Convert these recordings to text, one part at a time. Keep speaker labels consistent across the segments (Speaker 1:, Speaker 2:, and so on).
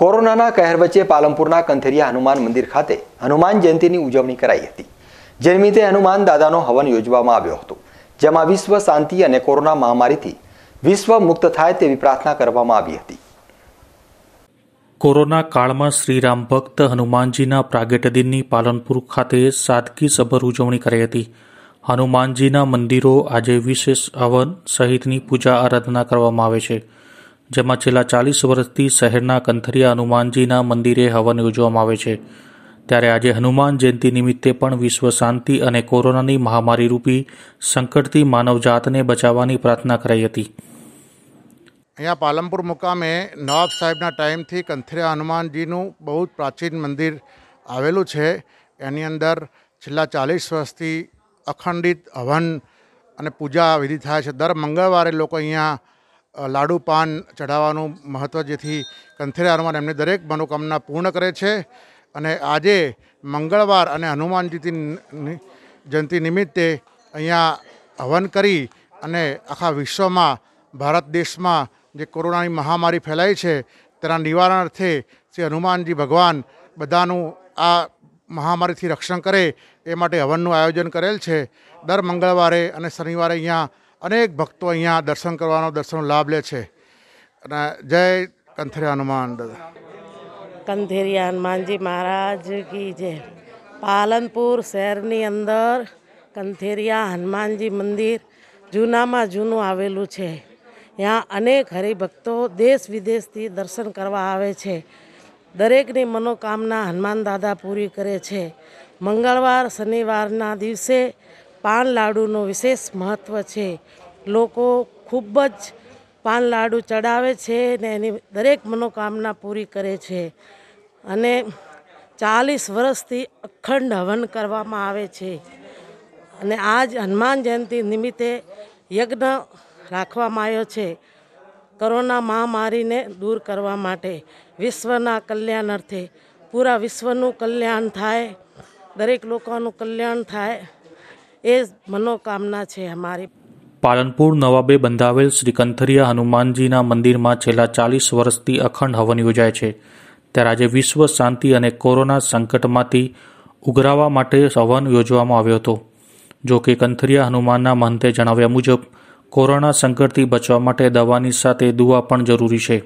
Speaker 1: કોરોનાના કહેર વચ્ચે પાલમપુરના કંથેરિયા હનુમાન મંદિર ખાતે હનુમાન જયંતિની ઉજવણી કરાઈ હતી જે નિમિત્તે હનુમાન દાદાનો હવન યોજવામાં આવ્યો હતો જેમાં વિશ્વ શાંતિ અને કોરોના મહામારીથી વિશ્વ મુક્ત થાય તેવી પ્રાર્થના કરવામાં આવી હતી કોરોના કાળમાં શ્રીરામ ભક્ત હનુમાનજીના પ્રાગટ્ય દિનની પાલનપુર ખાતે સાદગીસભર ઉજવણી કરી હતી હનુમાનજીના મંદિરો આજે વિશેષ હવન સહિતની પૂજા આરાધના કરવામાં આવે છે જેમાં છેલ્લા ચાલીસ વર્ષથી શહેરના કંથરિયા હનુમાનજીના મંદિરે હવન યોજવામાં આવે છે ત્યારે આજે હનુમાન જયંતિ નિમિત્તે પણ વિશ્વ શાંતિ અને કોરોનાની મહામારી રૂપી સંકટથી માનવજાતને બચાવવાની પ્રાર્થના કરાઈ હતી
Speaker 2: અહીંયા પાલનપુર મુકામે નવાબ સાહેબના ટાઈમથી કંથરિયા હનુમાનજીનું બહુ જ પ્રાચીન મંદિર આવેલું છે એની અંદર છેલ્લા ચાલીસ વર્ષથી અખંડિત હવન અને પૂજા વિધિ થાય છે દર મંગળવારે લોકો અહીંયા લાડુ પાન ચઢાવવાનું મહત્ત્વ જેથી કંથેરારમાં એમની દરેક મનોકામના પૂર્ણ કરે છે અને આજે મંગળવાર અને હનુમાનજીની જયંતિ નિમિત્તે અહીંયા હવન કરી અને આખા વિશ્વમાં ભારત દેશમાં જે કોરોનાની મહામારી ફેલાઈ છે તેના નિવારણ અર્થે શ્રી હનુમાનજી ભગવાન બધાનું આ મહામારીથી રક્ષણ કરે એ માટે હવનનું આયોજન કરેલ છે દર મંગળવારે અને શનિવારે અહીંયા અનેક ભક્તો અહીંયા દર્શન કરવાનો દર્શન લાભ લે છે અને જય કંથેરિયા હનુમાન
Speaker 3: દાદા કંથેરિયા હનુમાનજી મહારાજ કી જય પાલનપુર શહેરની અંદર કંથેરિયા હનુમાનજી મંદિર જૂનામાં જૂનું આવેલું છે ત્યાં અનેક હરિભક્તો દેશ વિદેશથી દર્શન કરવા આવે છે દરેકની મનોકામના હનુમાન દાદા પૂરી કરે છે મંગળવાર શનિવારના દિવસે પાન લાડુનું વિશેષ મહત્ત્વ છે લોકો ખૂબ જ પાન લાડુ ચડાવે છે ને એની દરેક મનોકામના પૂરી કરે છે અને ચાલીસ વર્ષથી અખંડ હવન કરવામાં આવે છે અને આજ હનુમાન જયંતિ નિમિત્તે યજ્ઞ રાખવામાં આવ્યો છે કોરોના મહામારીને દૂર કરવા માટે વિશ્વના કલ્યાણ અર્થે પૂરા વિશ્વનું કલ્યાણ થાય દરેક લોકોનું કલ્યાણ થાય એ મનોકામના છે અમારી
Speaker 1: પાલનપુર નવાબે બંધાવેલ શ્રી કંથરિયા હનુમાનજીના મંદિરમાં છેલ્લા ચાલીસ વર્ષથી અખંડ હવન યોજાય છે ત્યારે આજે વિશ્વ શાંતિ અને કોરોના સંકટમાંથી ઉઘરાવા માટે હવન યોજવામાં આવ્યો હતો જો કે કંથરિયા હનુમાનના મહંતે જણાવ્યા મુજબ કોરોના સંકટથી બચવા માટે દવાની સાથે દુવા પણ જરૂરી છે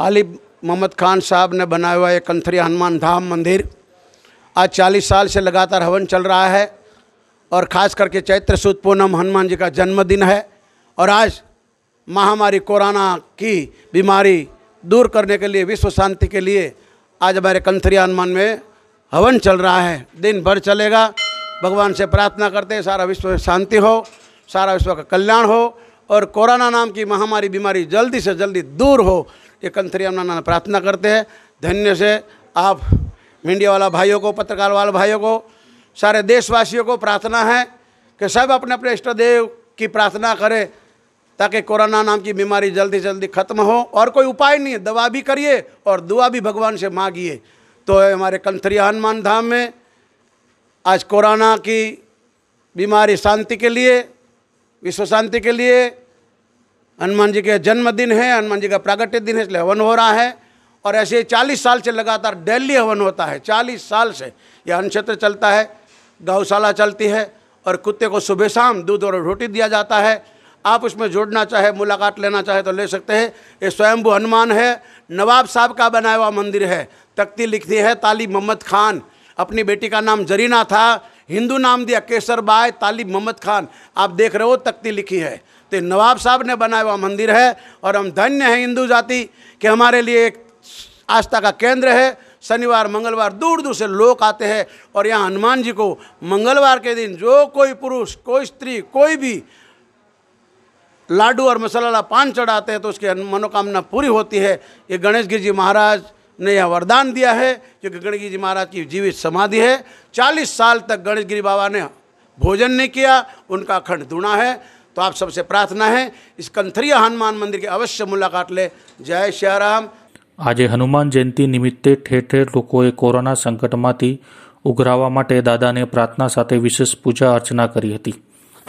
Speaker 1: તાલિબ
Speaker 4: મોહમ્મદ ખાન સાહેબને બનાવ્યા એ કંથરિયા હનુમાન ધામ મંદિર આ ચાલીસ સાલ છે લગાતાર હવન ચલ રહા હૈ और ख़ास करके चैत्र सुद पूनम हनुमान जी का जन्मदिन है और आज महामारी कोरोना की बीमारी दूर करने के लिए विश्व शांति के लिए आज हमारे कंथरी हनुमान में हवन चल रहा है दिन भर चलेगा भगवान से प्रार्थना करते हैं सारा विश्व में शांति हो सारा विश्व का कल्याण हो और कोरोना नाम की महामारी बीमारी जल्दी से जल्दी दूर हो ये कंथरी हनुमान प्रार्थना करते हैं धन्य से आप मीडिया वाला भाइयों को पत्रकार वाला भाइयों को सारे देशवासियों को प्रार्थना है कि सब अपने अपने इष्ट देव की प्रार्थना करें ताकि कोरोना नाम की बीमारी जल्दी जल्दी खत्म हो और कोई उपाय नहीं है दवा भी करिए और दुआ भी भगवान से मांगिए तो हमारे कंथरिया हनुमान धाम में आज कोरोना की बीमारी शांति के लिए विश्व शांति के लिए हनुमान जी के जन्मदिन है हनुमान जी का प्रागट्य दिन है इसलिए हवन हो रहा है और ऐसे 40 साल से लगातार डेली हवन होता है 40 साल से यह अनुक्षेत्र चलता है गौशाला चलती है और कुत्ते को सुबह शाम दूध और रोटी दिया जाता है आप उसमें जोड़ना चाहे मुलाकात लेना चाहे तो ले सकते हैं ये स्वयंभू हनुमान है नवाब साहब का बनाया हुआ मंदिर है तख्ती लिखती है ताली मोहम्मद खान अपनी बेटी का नाम जरीना था हिंदू नाम दिया केसर बाय तालिब मोहम्मद खान आप देख रहे हो तख्ती लिखी है तो नवाब साहब ने बनाया हुआ मंदिर है और हम धन्य हैं हिंदू जाति कि हमारे लिए एक आस्था का केंद्र है शनिवार मंगलवार दूर दूर से लोग आते हैं और यहाँ हनुमान जी को मंगलवार के दिन जो कोई पुरुष कोई स्त्री कोई भी लाडू और मसाला पान चढ़ाते हैं तो उसकी मनोकामना पूरी होती है ये गणेश गिर जी महाराज ने यह वरदान दिया है क्योंकि गणेश जी महाराज की जीवित समाधि है चालीस साल तक गणेश गिरी बाबा ने भोजन नहीं किया उनका अखंड धुना है तो आप सबसे प्रार्थना है इस कंथरिया हनुमान मंदिर की अवश्य मुलाकात ले जय श्याराम
Speaker 1: આજે હનુમાન જયંતિ નિમિત્તે ઠેર ઠેર લોકોએ કોરોના સંકટમાંથી ઉઘરાવા માટે દાદાને પ્રાર્થના સાથે વિશેષ પૂજા અર્ચના કરી હતી